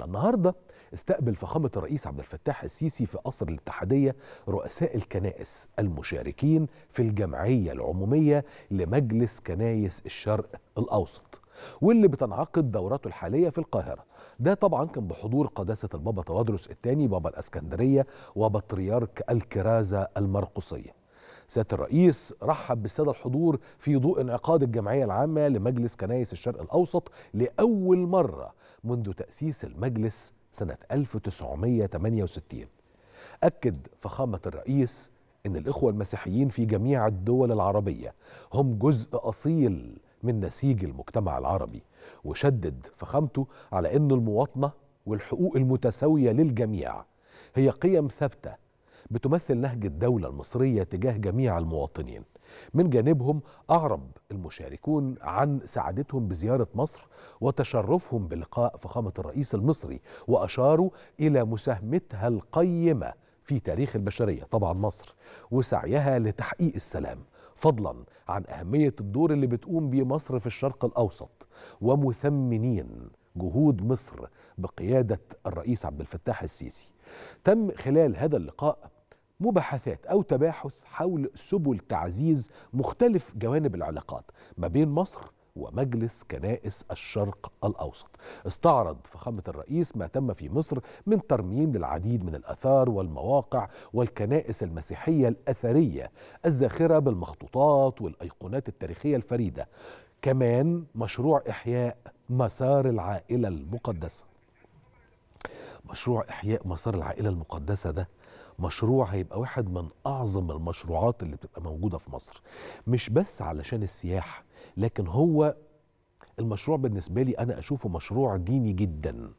النهارده استقبل فخامة الرئيس عبد الفتاح السيسي في قصر الاتحادية رؤساء الكنائس المشاركين في الجمعية العمومية لمجلس كنايس الشرق الأوسط واللي بتنعقد دوراته الحالية في القاهرة ده طبعا كان بحضور قداسة البابا توادرس الثاني بابا الأسكندرية وبطريرك الكرازة المرقصية سياده الرئيس رحب بالساده الحضور في ضوء انعقاد الجمعيه العامه لمجلس كنايس الشرق الاوسط لاول مره منذ تاسيس المجلس سنه 1968 اكد فخامه الرئيس ان الاخوه المسيحيين في جميع الدول العربيه هم جزء اصيل من نسيج المجتمع العربي وشدد فخامته على ان المواطنه والحقوق المتساويه للجميع هي قيم ثابته بتمثل نهج الدولة المصرية تجاه جميع المواطنين من جانبهم أعرب المشاركون عن سعادتهم بزيارة مصر وتشرفهم بلقاء فخامة الرئيس المصري وأشاروا إلى مساهمتها القيمة في تاريخ البشرية طبعا مصر وسعيها لتحقيق السلام فضلا عن أهمية الدور اللي بتقوم بيه مصر في الشرق الأوسط ومثمنين جهود مصر بقيادة الرئيس عبد الفتاح السيسي تم خلال هذا اللقاء مباحثات أو تباحث حول سبل تعزيز مختلف جوانب العلاقات ما بين مصر ومجلس كنائس الشرق الأوسط استعرض فخامة الرئيس ما تم في مصر من ترميم للعديد من الأثار والمواقع والكنائس المسيحية الأثرية الزاخرة بالمخطوطات والأيقونات التاريخية الفريدة كمان مشروع إحياء مسار العائلة المقدسة مشروع إحياء مسار العائلة المقدسة ده مشروع هيبقى واحد من اعظم المشروعات اللي بتبقى موجوده في مصر مش بس علشان السياحه لكن هو المشروع بالنسبه لي انا اشوفه مشروع ديني جدا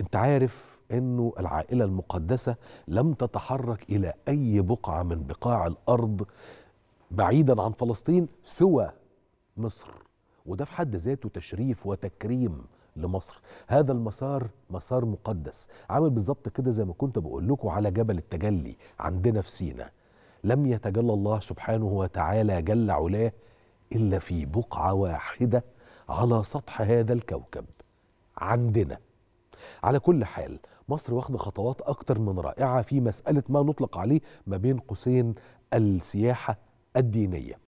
انت عارف انه العائله المقدسه لم تتحرك الى اي بقعه من بقاع الارض بعيدا عن فلسطين سوى مصر وده في حد ذاته تشريف وتكريم لمصر هذا المسار مسار مقدس عامل بالظبط كده زي ما كنت بقول لكم على جبل التجلي عندنا في سينا لم يتجلى الله سبحانه وتعالى جل علاه إلا في بقعة واحدة على سطح هذا الكوكب عندنا على كل حال مصر واخدة خطوات أكتر من رائعة في مسألة ما نطلق عليه ما بين قوسين السياحة الدينية